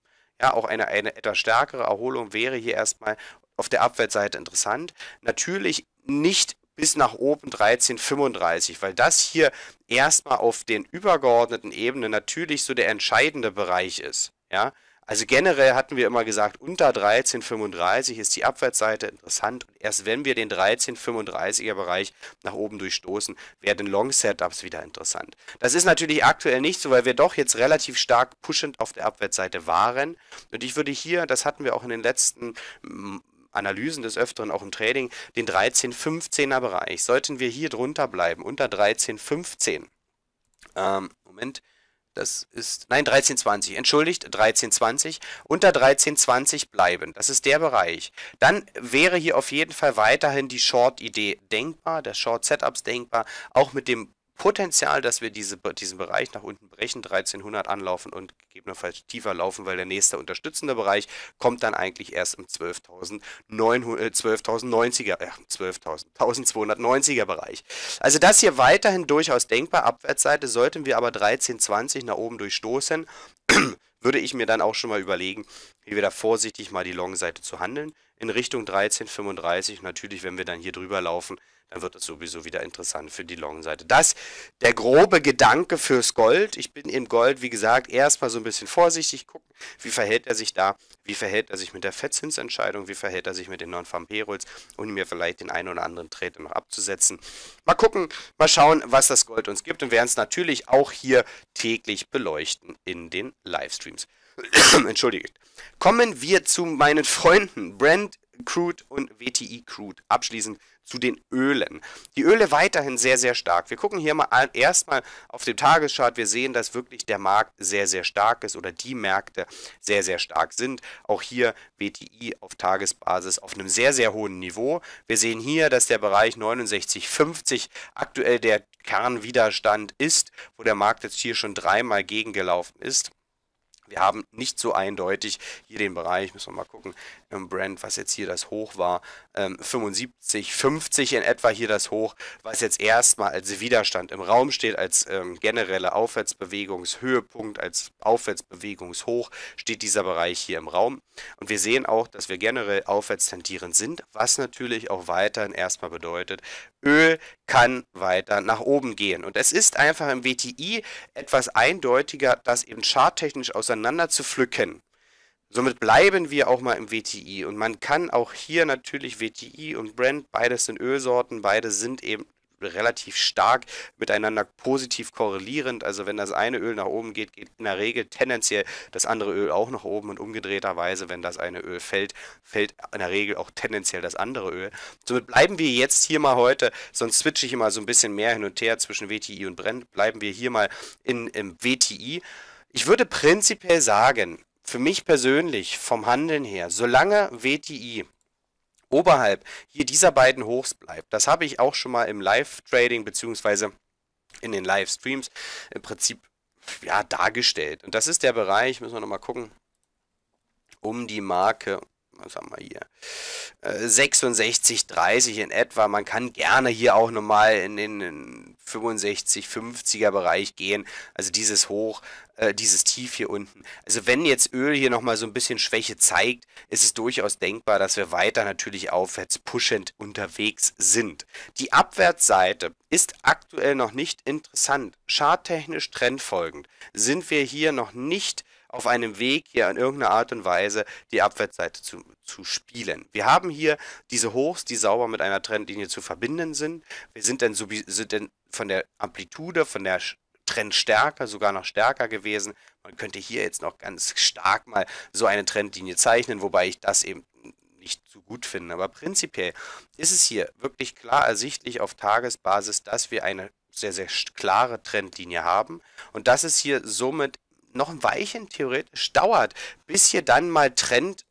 S1: Ja, auch eine, eine etwas stärkere Erholung wäre hier erstmal auf der Abwärtsseite interessant. Natürlich nicht bis nach oben 1335, weil das hier erstmal auf den übergeordneten Ebenen natürlich so der entscheidende Bereich ist. Ja? Also generell hatten wir immer gesagt, unter 1335 ist die Abwärtsseite interessant und erst wenn wir den 1335er Bereich nach oben durchstoßen, werden Long Setups wieder interessant. Das ist natürlich aktuell nicht so, weil wir doch jetzt relativ stark pushend auf der Abwärtsseite waren und ich würde hier, das hatten wir auch in den letzten Analysen des Öfteren auch im Trading, den 13-15er Bereich. Sollten wir hier drunter bleiben, unter 13-15, ähm, Moment, das ist, nein, 1320, entschuldigt, 1320, unter 1320 bleiben. Das ist der Bereich. Dann wäre hier auf jeden Fall weiterhin die Short-Idee denkbar, der Short-Setups denkbar, auch mit dem Potenzial, dass wir diese, diesen Bereich nach unten brechen, 1300 anlaufen und gegebenenfalls tiefer laufen, weil der nächste unterstützende Bereich kommt dann eigentlich erst im 12.090er, äh, 12 1290er äh, Bereich. Also das hier weiterhin durchaus denkbar. Abwärtsseite sollten wir aber 1320 nach oben durchstoßen. würde ich mir dann auch schon mal überlegen, wie wir da vorsichtig mal die Long-Seite zu handeln in Richtung 13,35. Natürlich, wenn wir dann hier drüber laufen, dann wird es sowieso wieder interessant für die Long-Seite. Das der grobe Gedanke fürs Gold. Ich bin im Gold, wie gesagt, erstmal so ein bisschen vorsichtig gucken, wie verhält er sich da, wie verhält er sich mit der Fettzinsentscheidung, wie verhält er sich mit den Non-Farm-Payrolls und mir vielleicht den einen oder anderen Trade noch abzusetzen. Mal gucken, mal schauen, was das Gold uns gibt und werden es natürlich auch hier täglich beleuchten in den Livestreams. Entschuldigt. Kommen wir zu meinen Freunden. Brent Crude und WTI Crude. Abschließend zu den Ölen. Die Öle weiterhin sehr, sehr stark. Wir gucken hier mal erstmal auf dem Tageschart. Wir sehen, dass wirklich der Markt sehr, sehr stark ist oder die Märkte sehr, sehr stark sind. Auch hier WTI auf Tagesbasis auf einem sehr, sehr hohen Niveau. Wir sehen hier, dass der Bereich 69,50 aktuell der Kernwiderstand ist, wo der Markt jetzt hier schon dreimal gegengelaufen ist wir haben nicht so eindeutig hier den Bereich, müssen wir mal gucken, im Brand, was jetzt hier das Hoch war, ähm, 75, 50 in etwa hier das Hoch, was jetzt erstmal als Widerstand im Raum steht, als ähm, generelle Aufwärtsbewegungshöhepunkt, als Aufwärtsbewegungshoch steht dieser Bereich hier im Raum. Und wir sehen auch, dass wir generell aufwärts tendierend sind, was natürlich auch weiterhin erstmal bedeutet, Öl kann weiter nach oben gehen. Und es ist einfach im WTI etwas eindeutiger, das eben charttechnisch auseinander zu pflücken. Somit bleiben wir auch mal im WTI. Und man kann auch hier natürlich WTI und Brent, beides sind Ölsorten, beide sind eben relativ stark miteinander positiv korrelierend. Also wenn das eine Öl nach oben geht, geht in der Regel tendenziell das andere Öl auch nach oben und umgedrehterweise, wenn das eine Öl fällt, fällt in der Regel auch tendenziell das andere Öl. Somit bleiben wir jetzt hier mal heute, sonst switche ich immer so ein bisschen mehr hin und her zwischen WTI und Brent, bleiben wir hier mal in, im WTI. Ich würde prinzipiell sagen, für mich persönlich vom Handeln her, solange WTI oberhalb hier dieser beiden Hochs bleibt. Das habe ich auch schon mal im Live-Trading beziehungsweise in den Livestreams im Prinzip ja, dargestellt. Und das ist der Bereich, müssen wir nochmal gucken, um die Marke was haben wir hier? Äh, 66, 30 in etwa. Man kann gerne hier auch nochmal in den 65, 50er Bereich gehen. Also dieses Hoch, äh, dieses Tief hier unten. Also wenn jetzt Öl hier nochmal so ein bisschen Schwäche zeigt, ist es durchaus denkbar, dass wir weiter natürlich aufwärts pushend unterwegs sind. Die Abwärtsseite ist aktuell noch nicht interessant. Charttechnisch trendfolgend sind wir hier noch nicht auf einem Weg, hier in irgendeiner Art und Weise die Abwärtsseite zu, zu spielen. Wir haben hier diese Hochs, die sauber mit einer Trendlinie zu verbinden sind. Wir sind dann, sind dann von der Amplitude, von der Trendstärke sogar noch stärker gewesen. Man könnte hier jetzt noch ganz stark mal so eine Trendlinie zeichnen, wobei ich das eben nicht so gut finde. Aber prinzipiell ist es hier wirklich klar ersichtlich auf Tagesbasis, dass wir eine sehr, sehr klare Trendlinie haben. Und das ist hier somit noch ein Weilchen theoretisch dauert, bis hier dann mal Trend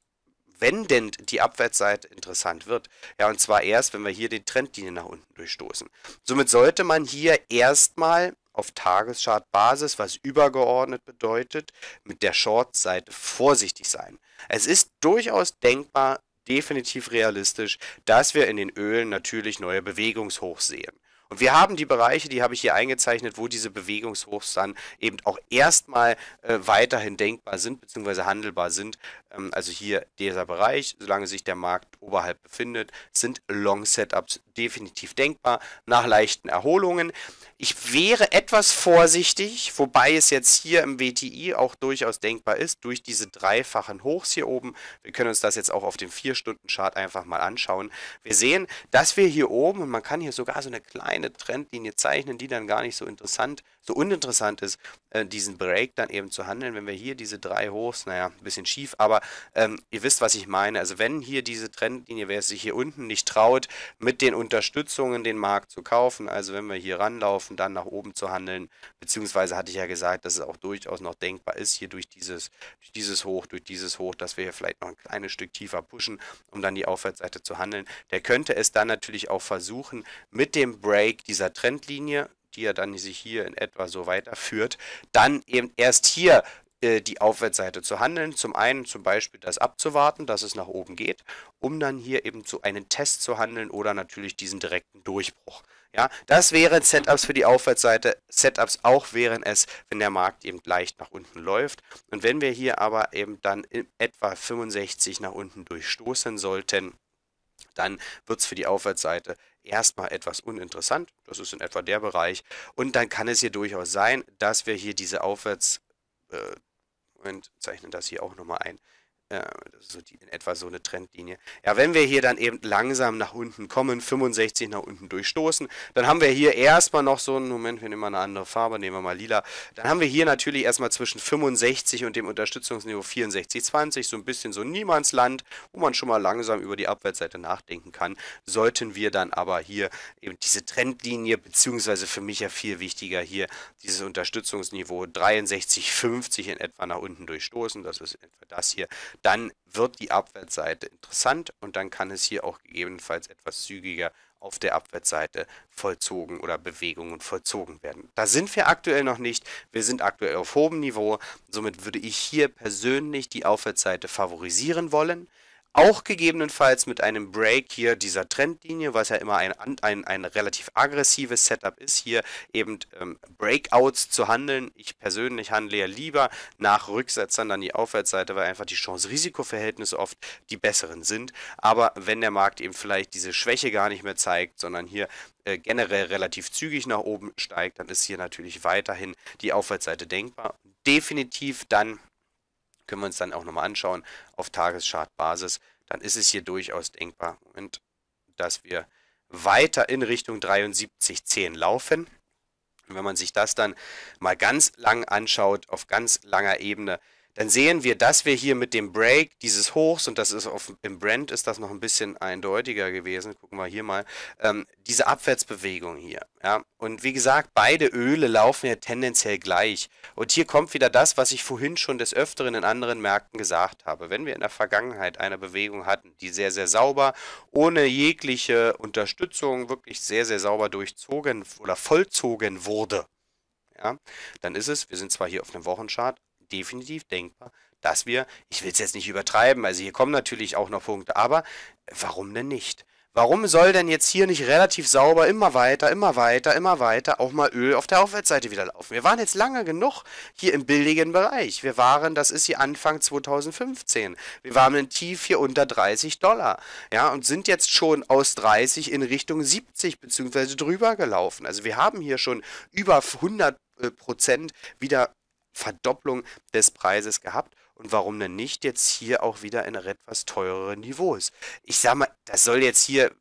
S1: wendend die Abwärtsseite interessant wird. Ja, und zwar erst, wenn wir hier die Trendlinie nach unten durchstoßen. Somit sollte man hier erstmal auf Tageschartbasis, was übergeordnet bedeutet, mit der Short-Seite vorsichtig sein. Es ist durchaus denkbar, definitiv realistisch, dass wir in den Ölen natürlich neue Bewegungshochs sehen. Und wir haben die Bereiche, die habe ich hier eingezeichnet, wo diese Bewegungshochs dann eben auch erstmal äh, weiterhin denkbar sind beziehungsweise handelbar sind, ähm, also hier dieser Bereich, solange sich der Markt oberhalb befindet, sind Long-Setups definitiv denkbar nach leichten Erholungen. Ich wäre etwas vorsichtig, wobei es jetzt hier im WTI auch durchaus denkbar ist, durch diese dreifachen Hochs hier oben. Wir können uns das jetzt auch auf dem 4-Stunden-Chart einfach mal anschauen. Wir sehen, dass wir hier oben, und man kann hier sogar so eine kleine Trendlinie zeichnen, die dann gar nicht so interessant, so uninteressant ist, äh, diesen Break dann eben zu handeln. Wenn wir hier diese drei Hochs, naja, ein bisschen schief, aber aber ähm, ihr wisst, was ich meine. Also wenn hier diese Trendlinie, wer sich hier unten nicht traut, mit den Unterstützungen den Markt zu kaufen, also wenn wir hier ranlaufen, dann nach oben zu handeln, beziehungsweise hatte ich ja gesagt, dass es auch durchaus noch denkbar ist, hier durch dieses, durch dieses Hoch, durch dieses Hoch, dass wir hier vielleicht noch ein kleines Stück tiefer pushen, um dann die Aufwärtsseite zu handeln, der könnte es dann natürlich auch versuchen, mit dem Break dieser Trendlinie, die ja dann sich hier in etwa so weiterführt, dann eben erst hier äh, die Aufwärtsseite zu handeln. Zum einen zum Beispiel das abzuwarten, dass es nach oben geht, um dann hier eben zu einem Test zu handeln oder natürlich diesen direkten Durchbruch. Ja, das wären Setups für die Aufwärtsseite. Setups auch wären es, wenn der Markt eben leicht nach unten läuft. Und wenn wir hier aber eben dann in etwa 65 nach unten durchstoßen sollten, dann wird es für die Aufwärtsseite erstmal etwas uninteressant. Das ist in etwa der Bereich. Und dann kann es hier durchaus sein, dass wir hier diese Aufwärts, äh, und zeichnen das hier auch nochmal ein. Äh, so die, in etwa so eine Trendlinie. Ja, wenn wir hier dann eben langsam nach unten kommen, 65 nach unten durchstoßen, dann haben wir hier erstmal noch so einen, Moment, wir nehmen mal eine andere Farbe, nehmen wir mal lila, dann haben wir hier natürlich erstmal zwischen 65 und dem Unterstützungsniveau 64,20, so ein bisschen so Niemandsland, wo man schon mal langsam über die Abwärtsseite nachdenken kann, sollten wir dann aber hier eben diese Trendlinie, beziehungsweise für mich ja viel wichtiger hier, dieses Unterstützungsniveau 63,50 in etwa nach unten durchstoßen, das ist etwa das hier, dann wird die Abwärtsseite interessant und dann kann es hier auch gegebenenfalls etwas zügiger auf der Abwärtsseite vollzogen oder Bewegungen vollzogen werden. Da sind wir aktuell noch nicht. Wir sind aktuell auf hohem Niveau. Somit würde ich hier persönlich die Aufwärtsseite favorisieren wollen. Auch gegebenenfalls mit einem Break hier dieser Trendlinie, was ja immer ein, ein, ein relativ aggressives Setup ist, hier eben ähm, Breakouts zu handeln. Ich persönlich handle ja lieber nach Rücksetzern dann die Aufwärtsseite, weil einfach die Chance-Risiko-Verhältnisse oft die besseren sind. Aber wenn der Markt eben vielleicht diese Schwäche gar nicht mehr zeigt, sondern hier äh, generell relativ zügig nach oben steigt, dann ist hier natürlich weiterhin die Aufwärtsseite denkbar. Definitiv dann können wir uns dann auch nochmal anschauen auf Tageschartbasis. Dann ist es hier durchaus denkbar, Moment, dass wir weiter in Richtung 73,10 laufen. Und wenn man sich das dann mal ganz lang anschaut, auf ganz langer Ebene, dann sehen wir, dass wir hier mit dem Break dieses Hochs, und das ist auf, im Brand ist das noch ein bisschen eindeutiger gewesen, gucken wir hier mal, ähm, diese Abwärtsbewegung hier. Ja? Und wie gesagt, beide Öle laufen ja tendenziell gleich. Und hier kommt wieder das, was ich vorhin schon des Öfteren in anderen Märkten gesagt habe. Wenn wir in der Vergangenheit eine Bewegung hatten, die sehr, sehr sauber, ohne jegliche Unterstützung wirklich sehr, sehr sauber durchzogen oder vollzogen wurde, ja, dann ist es, wir sind zwar hier auf einem Wochenchart, definitiv denkbar, dass wir, ich will es jetzt nicht übertreiben, also hier kommen natürlich auch noch Punkte, aber warum denn nicht? Warum soll denn jetzt hier nicht relativ sauber immer weiter, immer weiter, immer weiter auch mal Öl auf der Aufwärtsseite wieder laufen? Wir waren jetzt lange genug hier im billigen Bereich. Wir waren, das ist hier Anfang 2015. Wir waren im Tief hier unter 30 Dollar. Ja, und sind jetzt schon aus 30 in Richtung 70 beziehungsweise drüber gelaufen. Also wir haben hier schon über 100 äh, Prozent wieder Verdopplung des Preises gehabt. Und warum denn nicht jetzt hier auch wieder in etwas teureren Niveaus? Ich sag mal, das soll jetzt hier,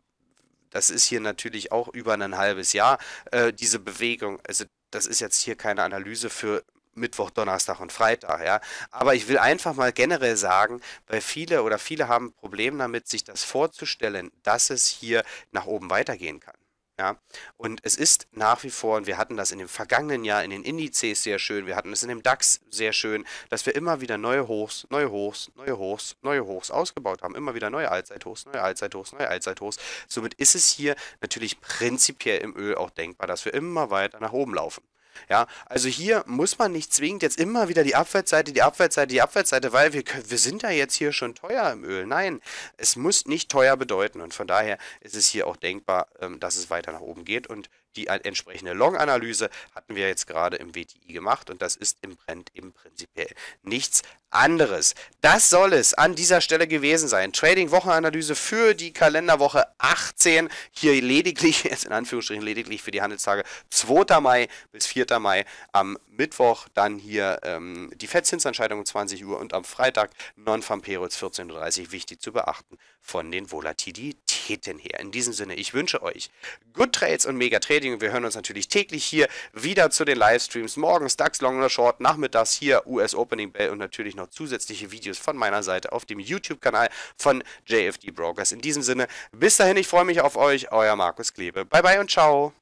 S1: das ist hier natürlich auch über ein halbes Jahr, äh, diese Bewegung. Also, das ist jetzt hier keine Analyse für Mittwoch, Donnerstag und Freitag, ja. Aber ich will einfach mal generell sagen, weil viele oder viele haben ein Problem damit, sich das vorzustellen, dass es hier nach oben weitergehen kann. Ja, und es ist nach wie vor, und wir hatten das in dem vergangenen Jahr in den Indizes sehr schön, wir hatten es in dem DAX sehr schön, dass wir immer wieder neue Hochs, neue Hochs, neue Hochs, neue Hochs ausgebaut haben. Immer wieder neue Allzeithochs, neue Allzeithochs, neue Allzeithochs. Somit ist es hier natürlich prinzipiell im Öl auch denkbar, dass wir immer weiter nach oben laufen. Ja, also hier muss man nicht zwingend jetzt immer wieder die Abwärtsseite, die Abwärtsseite, die Abwärtsseite, weil wir, wir sind ja jetzt hier schon teuer im Öl. Nein, es muss nicht teuer bedeuten und von daher ist es hier auch denkbar, ähm, dass es weiter nach oben geht und die entsprechende Long-Analyse hatten wir jetzt gerade im WTI gemacht und das ist im Brand eben prinzipiell nichts anderes. Das soll es an dieser Stelle gewesen sein. Trading-Wochenanalyse für die Kalenderwoche 18. Hier lediglich, jetzt in Anführungsstrichen lediglich für die Handelstage 2. Mai bis 4. Mai. Am Mittwoch dann hier ähm, die fed um 20 Uhr und am Freitag Non-Famperils 14.30 Uhr. Wichtig zu beachten von den Volatilitäten. Raketen her. In diesem Sinne, ich wünsche euch Good Trades und Mega Trading. wir hören uns natürlich täglich hier wieder zu den Livestreams. Morgens DAX Long oder Short, nachmittags hier US Opening Bell und natürlich noch zusätzliche Videos von meiner Seite auf dem YouTube-Kanal von JFD Brokers. In diesem Sinne, bis dahin, ich freue mich auf euch. Euer Markus Klebe. Bye bye und ciao.